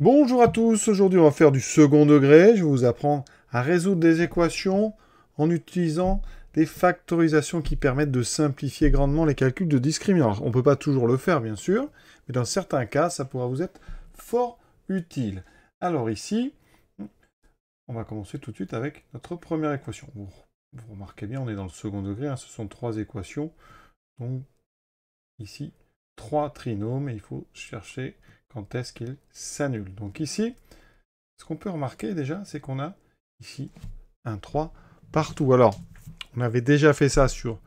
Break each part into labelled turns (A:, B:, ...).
A: Bonjour à tous, aujourd'hui on va faire du second degré, je vous apprends à résoudre des équations en utilisant des factorisations qui permettent de simplifier grandement les calculs de discriminants. on ne peut pas toujours le faire bien sûr, mais dans certains cas ça pourra vous être fort utile. Alors ici, on va commencer tout de suite avec notre première équation. Vous, remarquez bien, on est dans le second degré, hein, ce sont trois équations, donc ici trois trinômes et il faut chercher quand est-ce qu'il s'annule. Donc ici, ce qu'on peut remarquer déjà, c'est qu'on a ici un 3 partout. Alors, on avait déjà fait ça sur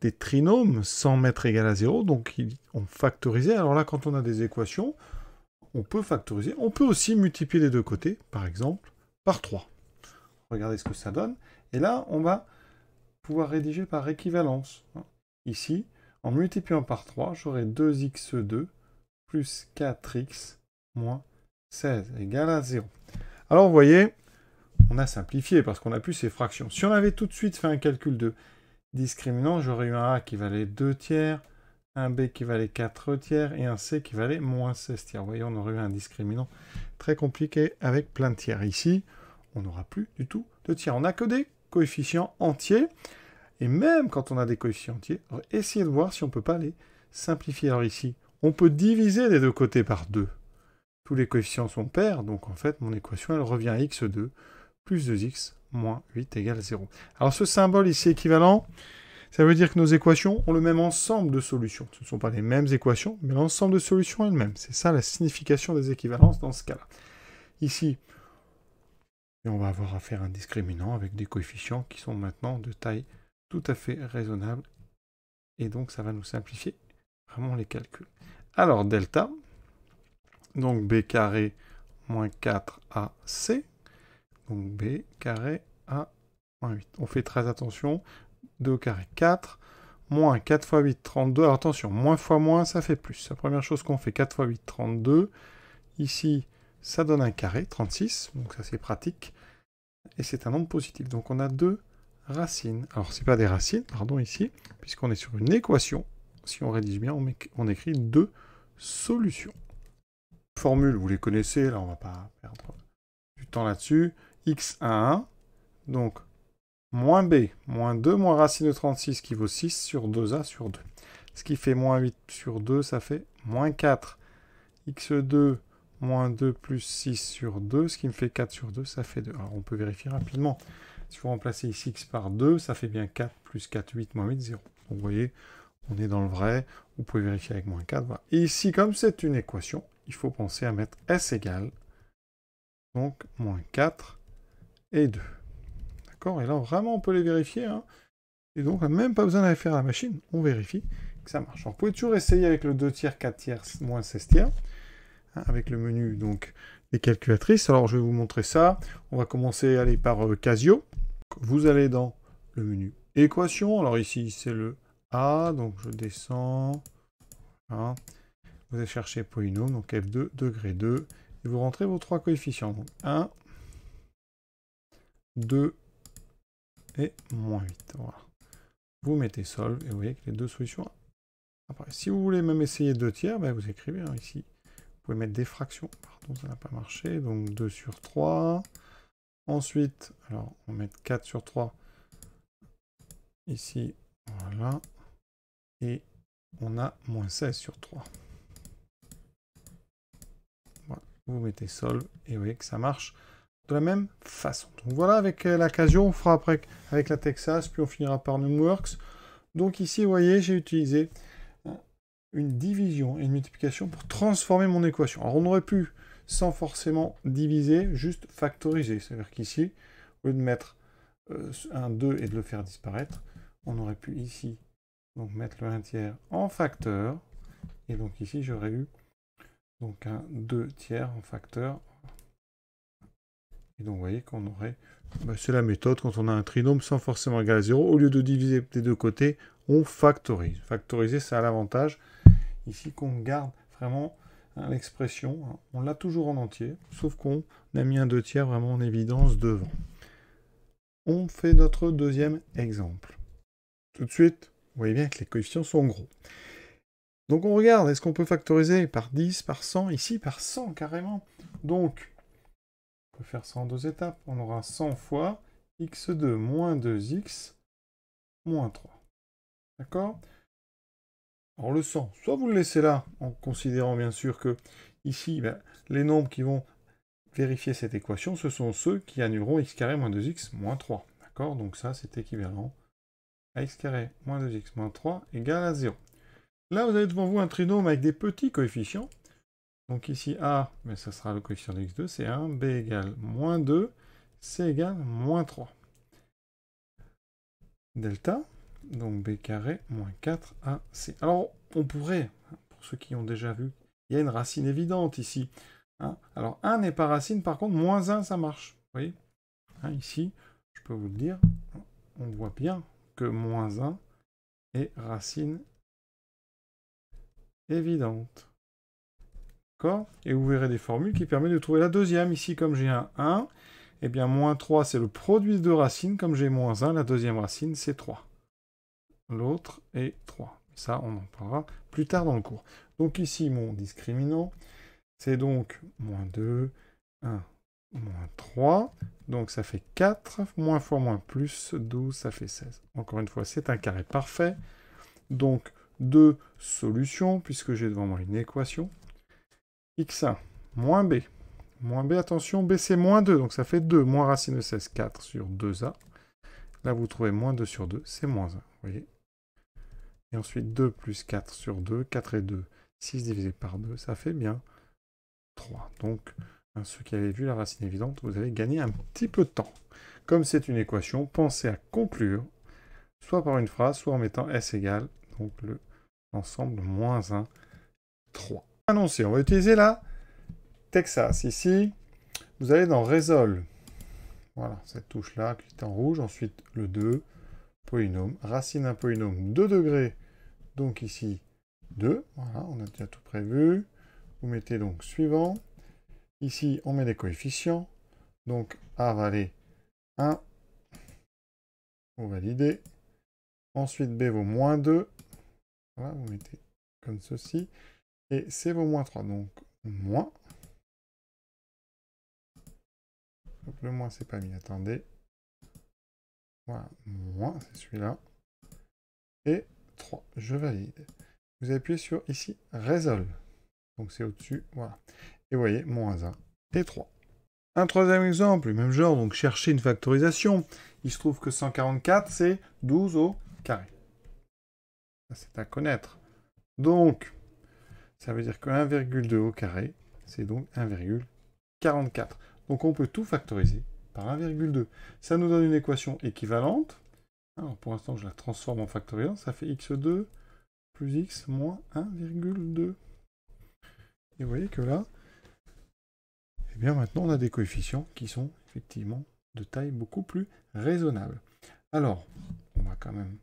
A: des trinômes sans mettre égal à 0, donc on factorisait. Alors là, quand on a des équations, on peut factoriser. On peut aussi multiplier les deux côtés, par exemple, par 3. Regardez ce que ça donne. Et là, on va pouvoir rédiger par équivalence. Ici, en multipliant par 3, j'aurai 2x2 plus 4x moins 16 égale à 0. Alors vous voyez, on a simplifié parce qu'on n'a plus ces fractions. Si on avait tout de suite fait un calcul de discriminant, j'aurais eu un A qui valait 2 tiers, un B qui valait 4 tiers et un C qui valait moins 16 tiers. Vous voyez, on aurait eu un discriminant très compliqué avec plein de tiers. Ici, on n'aura plus du tout de tiers. On n'a que des coefficients entiers. Et même quand on a des coefficients entiers, essayez de voir si on ne peut pas les simplifier. Alors ici, on peut diviser les deux côtés par 2. Tous les coefficients sont pairs, donc en fait, mon équation, elle revient à x2 plus 2x moins 8 égale 0. Alors ce symbole ici équivalent, ça veut dire que nos équations ont le même ensemble de solutions. Ce ne sont pas les mêmes équations, mais l'ensemble de solutions est le même. C'est ça la signification des équivalences dans ce cas-là. Ici, on va avoir à faire un discriminant avec des coefficients qui sont maintenant de taille tout à fait raisonnable. Et donc, ça va nous simplifier vraiment les calculs. Alors, delta, donc b carré moins 4ac, donc b carré a moins 8. On fait très attention, 2 carré 4, moins 4 fois 8, 32. Alors attention, moins fois moins, ça fait plus. La première chose qu'on fait, 4 fois 8, 32. Ici, ça donne un carré, 36, donc ça c'est pratique. Et c'est un nombre positif. Donc on a 2 racines. Alors, ce n'est pas des racines, pardon, ici, puisqu'on est sur une équation. Si on rédige bien, on, écrit deux solutions. Formule, vous les connaissez, là, on ne va pas perdre du temps là-dessus. x à 1, donc moins b, moins 2, moins racine de 36 qui vaut 6 sur 2a sur 2. Ce qui fait moins 8 sur 2, ça fait moins 4. x2 moins 2 plus 6 sur 2, ce qui me fait 4 sur 2, ça fait 2. Alors on peut vérifier rapidement. Si vous remplacez ici x par 2, ça fait bien 4 plus 4, 8, moins 8, 0. vous voyez, on est dans le vrai. Vous pouvez vérifier avec moins 4. Et ici, comme c'est une équation, il faut penser à mettre s égale, donc moins 4 et 2. D'accord Et là, vraiment, on peut les vérifier. Hein. et donc, même pas besoin d'aller faire la machine. On vérifie que ça marche. Alors, vous pouvez toujours essayer avec le 2 tiers, 4 tiers, moins 16 tiers. Hein, avec le menu, donc, des calculatrices. Alors, je vais vous montrer ça. On va commencer, par euh, Casio vous allez dans le menu équation. Alors ici, c'est le A, donc je descends. Hein. Vous allez chercher polynôme, donc F2, degré 2. Et vous rentrez vos trois coefficients. Donc 1, 2 et moins 8. Vous mettez solve et vous voyez que les deux solutions apparaissent. Si vous voulez même essayer deux tiers, ben vous écrivez hein, ici. Vous pouvez mettre des fractions. Pardon, ça n'a pas marché. Donc 2 sur 3. Ensuite, alors on va mettre 4 sur 3 ici, voilà. Et on a moins 16 sur 3. Vous mettez solve et vous voyez que ça marche de la même façon. Donc voilà, avec euh, l'occasion, on fera après avec la Texas, puis on finira par Numworks. Donc ici, vous voyez, j'ai utilisé euh, une division et une multiplication pour transformer mon équation. Alors on aurait pu sans forcément diviser, juste factoriser. C'est-à-dire qu'ici, au lieu de mettre euh, un 2 et de le faire disparaître, on aurait pu ici donc mettre le 1 tiers en facteur. Et donc ici, j'aurais eu donc un 2 tiers en facteur. Et donc vous voyez qu'on aurait... Bah, c'est la méthode quand on a un trinôme sans forcément égal à 0. Au lieu de diviser des deux côtés, on factorise. Factoriser, ça a l'avantage ici qu'on garde vraiment Hein, l'expression, hein. on l'a toujours en entier, sauf qu'on a mis un deux tiers vraiment en évidence devant. On fait notre deuxième exemple. Tout de suite, vous voyez bien que les coefficients sont gros. Donc on regarde, est-ce qu'on peut factoriser par 10, par 100, ici par 100 carrément Donc, on peut faire ça en deux étapes. On aura 100 fois x2 moins 2x moins 3. D'accord on le sent. Soit vous le laissez là, en considérant bien sûr que ici, ben, les nombres qui vont vérifier cette équation, ce sont ceux qui annuleront x carré 2x moins 3. D'accord Donc ça, c'est équivalent à x 2 moins 2x moins 3 égale à 0. Là, vous avez devant vous un trinôme avec des petits coefficients. Donc ici, A, mais ben, ça sera le coefficient de x2, c'est 1, B égale moins 2, C égale moins 3. Delta, donc b carré moins 4ac. Alors on pourrait, hein, pour ceux qui ont déjà vu, il y a une racine évidente ici. Hein. Alors 1 n'est pas racine, par contre moins 1 ça marche. Vous voyez hein, Ici, je peux vous le dire, on voit bien que moins 1 est racine évidente. D'accord Et vous verrez des formules qui permettent de trouver la deuxième. Ici, comme j'ai un 1, et eh bien moins 3 c'est le produit de racines. Comme j'ai moins 1, la deuxième racine c'est 3 l'autre est 3. Ça, on en parlera plus tard dans le cours. Donc ici, mon discriminant, c'est donc moins 2, 1, moins 3. Donc ça fait 4, moins fois moins plus, 12, ça fait 16. Encore une fois, c'est un carré parfait. Donc deux solutions, puisque j'ai devant moi une équation. x1 moins b. Moins b, attention, b c'est moins 2, donc ça fait 2. Moins racine de 16, 4 sur 2a. Là, vous trouvez moins 2 sur 2, c'est moins 1. Vous voyez, et ensuite 2 plus 4 sur 2, 4 et 2, 6 divisé par 2, ça fait bien 3. Donc, hein, ceux qui avaient vu la racine évidente, vous avez gagné un petit peu de temps. Comme c'est une équation, pensez à conclure, soit par une phrase, soit en mettant S égale, donc l'ensemble le, moins 1, 3. Annoncé, on va utiliser la Texas ici. Vous allez dans Résol, Voilà, cette touche-là qui est en rouge. Ensuite, le 2, polynôme. Racine d'un polynôme 2 degrés donc ici 2. Voilà, on a déjà tout prévu. Vous mettez donc suivant. Ici, on met des coefficients. Donc A valait 1. On valide. Ensuite, B vaut moins 2. Voilà, vous mettez comme ceci. Et C vaut moins 3. Donc moins. le moins, c'est pas mis. Attendez. Voilà, moins, c'est celui-là. Et je valide. Vous appuyez sur ici Résolve. Donc c'est au-dessus. Voilà. Et vous voyez, moins 1 et 3. Un troisième exemple, le même genre, donc chercher une factorisation. Il se trouve que 144, c'est 12 au carré. C'est à connaître. Donc, ça veut dire que 1,2 au carré, c'est donc 1,44. Donc on peut tout factoriser par 1,2. Ça nous donne une équation équivalente alors ah, pour l'instant, je la transforme en factoriel. Ça fait x2 plus x moins 1,2. Et vous voyez que là, et eh bien maintenant, on a des coefficients qui sont effectivement de taille beaucoup plus raisonnable. Alors, on va quand même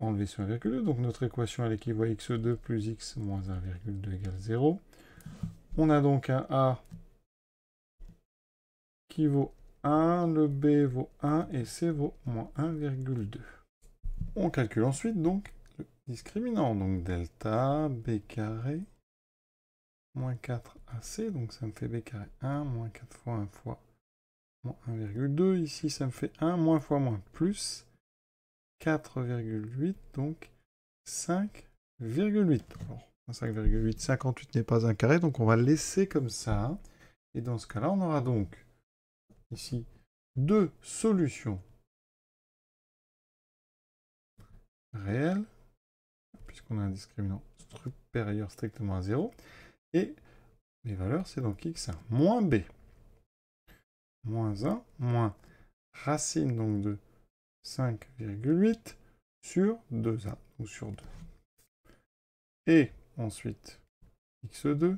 A: enlever ce 1,2. Donc notre équation, elle équivaut à x2 plus x moins 1,2 égale 0. On a donc un a qui vaut 1, le B vaut 1 et C vaut moins 1,2. On calcule ensuite donc le discriminant, donc delta B carré moins 4 AC, donc ça me fait B carré 1, moins 4 fois 1 fois moins 1,2, ici ça me fait 1, moins fois moins plus 4,8, donc 5,8. Alors, 5,8, 58 n'est pas un carré, donc on va laisser comme ça. Et dans ce cas-là, on aura donc ici deux solutions réelles, puisqu'on a un discriminant supérieur strictement à 0, et les valeurs, c'est donc x1 moins b, moins 1, moins racine donc de 5,8 sur 2a, ou sur 2. Et ensuite, x2,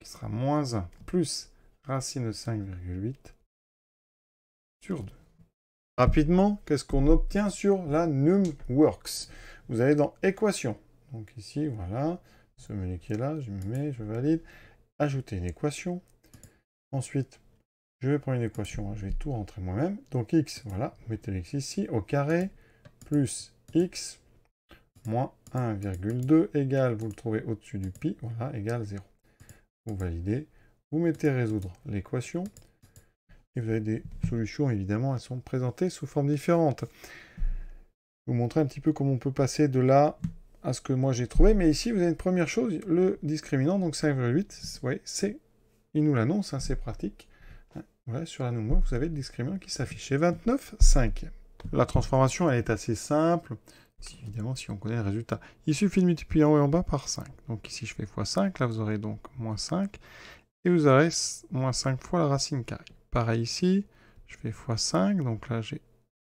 A: qui sera moins 1 plus racine de 5,8 Rapidement, qu'est-ce qu'on obtient sur la NumWorks Vous allez dans équation. Donc ici, voilà, ce menu qui est là, je me mets, je valide. Ajouter une équation. Ensuite, je vais prendre une équation, hein, je vais tout rentrer moi-même. Donc x, voilà, vous mettez x ici, au carré, plus x, moins 1,2 égale, vous le trouvez au-dessus du pi, voilà, égale 0. Vous validez, vous mettez résoudre l'équation, et vous avez des solutions, évidemment, elles sont présentées sous forme différente. Je vous montrer un petit peu comment on peut passer de là à ce que moi j'ai trouvé. Mais ici, vous avez une première chose, le discriminant, donc 5,8, vous voyez, c'est, il nous l'annonce, hein, c'est pratique. Hein, voilà, sur la nouvelle, vous avez le discriminant qui s'affiche. Et 29, 5. La transformation, elle est assez simple, évidemment, si on connaît le résultat. Il suffit de multiplier en haut et en bas par 5. Donc ici, je fais x5, là, vous aurez donc moins 5, et vous aurez moins 5 fois la racine carrée pareil ici, je fais x5, donc là j'ai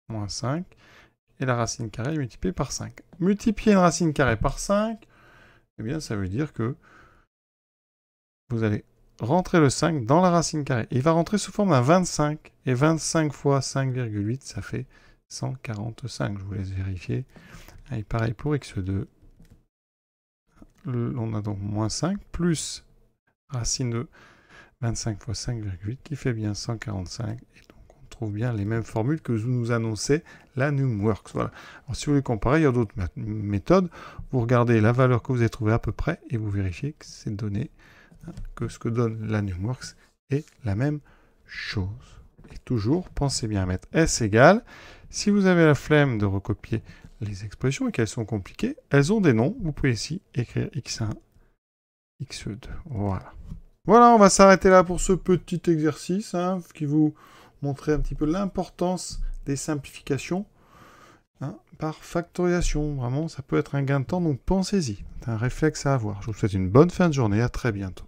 A: moins 5, et la racine carrée multipliée par 5. Multiplier une racine carrée par 5, eh bien ça veut dire que vous allez rentrer le 5 dans la racine carrée. il va rentrer sous forme d'un 25, et 25 fois 5,8, ça fait 145. Je vous laisse vérifier. Ah, pareil pour x2. On a donc moins 5, plus racine de 25 fois 5,8 qui fait bien 145. Et donc on trouve bien les mêmes formules que vous nous annoncez la NumWorks. si vous voulez comparer, il y a d'autres méthodes. Vous regardez la valeur que vous avez trouvée à peu près et vous vérifiez que c'est donné, hein, que ce que donne la NumWorks est la même chose. Et toujours, pensez bien à mettre S égale. Si vous avez la flemme de recopier les expressions et qu'elles sont compliquées, elles ont des noms. Vous pouvez ici écrire x1, x2. Voilà. Voilà, on va s'arrêter là pour ce petit exercice hein, qui vous montrait un petit peu l'importance des simplifications hein, par factorisation. Vraiment, ça peut être un gain de temps, donc pensez-y. C'est un réflexe à avoir. Je vous souhaite une bonne fin de journée, à très bientôt.